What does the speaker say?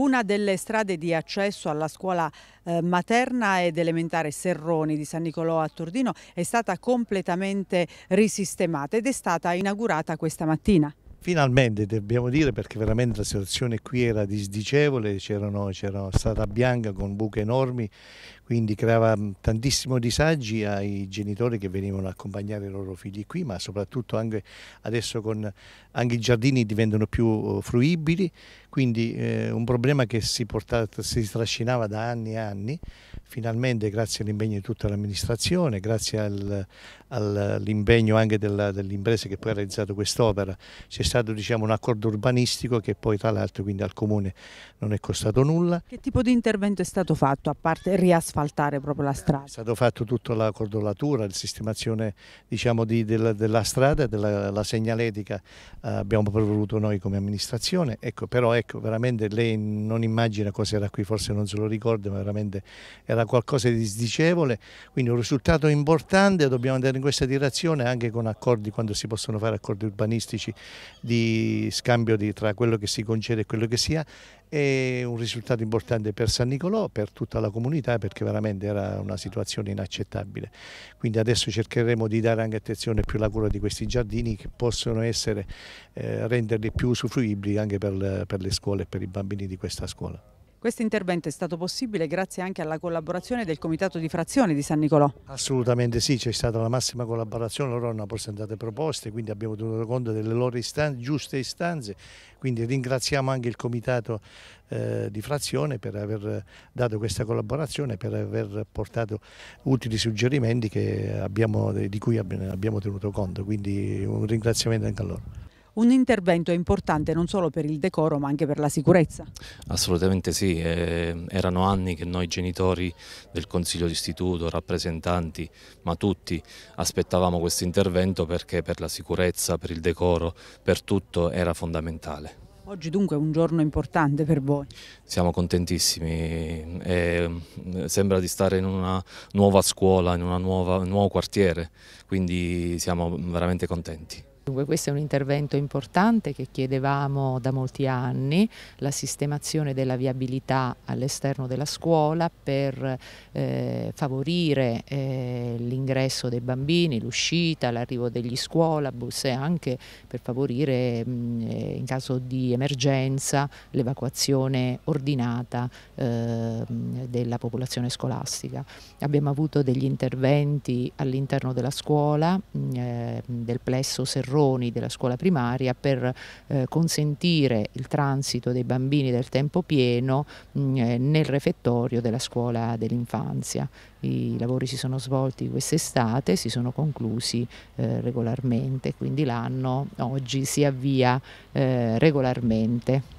una delle strade di accesso alla scuola eh, materna ed elementare Serroni di San Nicolò a Tordino è stata completamente risistemata ed è stata inaugurata questa mattina. Finalmente dobbiamo dire perché veramente la situazione qui era disdicevole, c'era strada bianca con buche enormi, quindi creava mm, tantissimo disagi ai genitori che venivano a accompagnare i loro figli qui, ma soprattutto anche adesso con, anche i giardini diventano più oh, fruibili, quindi eh, un problema che si, portata, si trascinava da anni e anni, finalmente grazie all'impegno di tutta l'amministrazione, grazie al, all'impegno anche dell'impresa dell che poi ha realizzato quest'opera, c'è stato diciamo, un accordo urbanistico che poi tra l'altro quindi al comune non è costato nulla. Che tipo di intervento è stato fatto a parte riasfaltare proprio la eh, strada? È stato fatto tutta la cordolatura, la sistemazione diciamo, di, della, della, strada, della la segnaletica eh, abbiamo provveduto noi come amministrazione, ecco, però ecco, veramente lei non immagina cosa era qui, forse non se lo ricorda, ma veramente era qualcosa di sdicevole, quindi un risultato importante, dobbiamo andare in questa direzione anche con accordi quando si possono fare accordi urbanistici di scambio di, tra quello che si concede e quello che sia è un risultato importante per San Nicolò, per tutta la comunità perché veramente era una situazione inaccettabile. Quindi adesso cercheremo di dare anche attenzione più alla cura di questi giardini che possono essere, eh, renderli più usufruibili anche per per le scuole e per i bambini di questa scuola. Questo intervento è stato possibile grazie anche alla collaborazione del Comitato di Frazione di San Nicolò. Assolutamente sì, c'è stata la massima collaborazione, loro hanno presentato proposte, quindi abbiamo tenuto conto delle loro istanze, giuste istanze, quindi ringraziamo anche il Comitato eh, di Frazione per aver dato questa collaborazione, per aver portato utili suggerimenti abbiamo, di cui abbiamo tenuto conto, quindi un ringraziamento anche a loro un intervento importante non solo per il decoro ma anche per la sicurezza. Assolutamente sì, eh, erano anni che noi genitori del Consiglio d'Istituto, rappresentanti, ma tutti aspettavamo questo intervento perché per la sicurezza, per il decoro, per tutto era fondamentale. Oggi dunque è un giorno importante per voi. Siamo contentissimi, eh, sembra di stare in una nuova scuola, in nuova, un nuovo quartiere, quindi siamo veramente contenti. Dunque questo è un intervento importante che chiedevamo da molti anni, la sistemazione della viabilità all'esterno della scuola per eh, favorire eh, l'ingresso dei bambini, l'uscita, l'arrivo degli scuolabus e anche per favorire mh, mm, eh, in caso di emergenza l'evacuazione ordinata eh, della popolazione scolastica. Abbiamo avuto degli interventi all'interno della scuola, mh, mm, eh, del plesso Serrone torroni della scuola primaria per eh, consentire il transito dei bambini del tempo pieno mh, mm, eh, nel refettorio della scuola dell'infanzia. I lavori si sono svolti quest'estate, si sono conclusi eh, regolarmente, quindi l'anno oggi si avvia eh, regolarmente.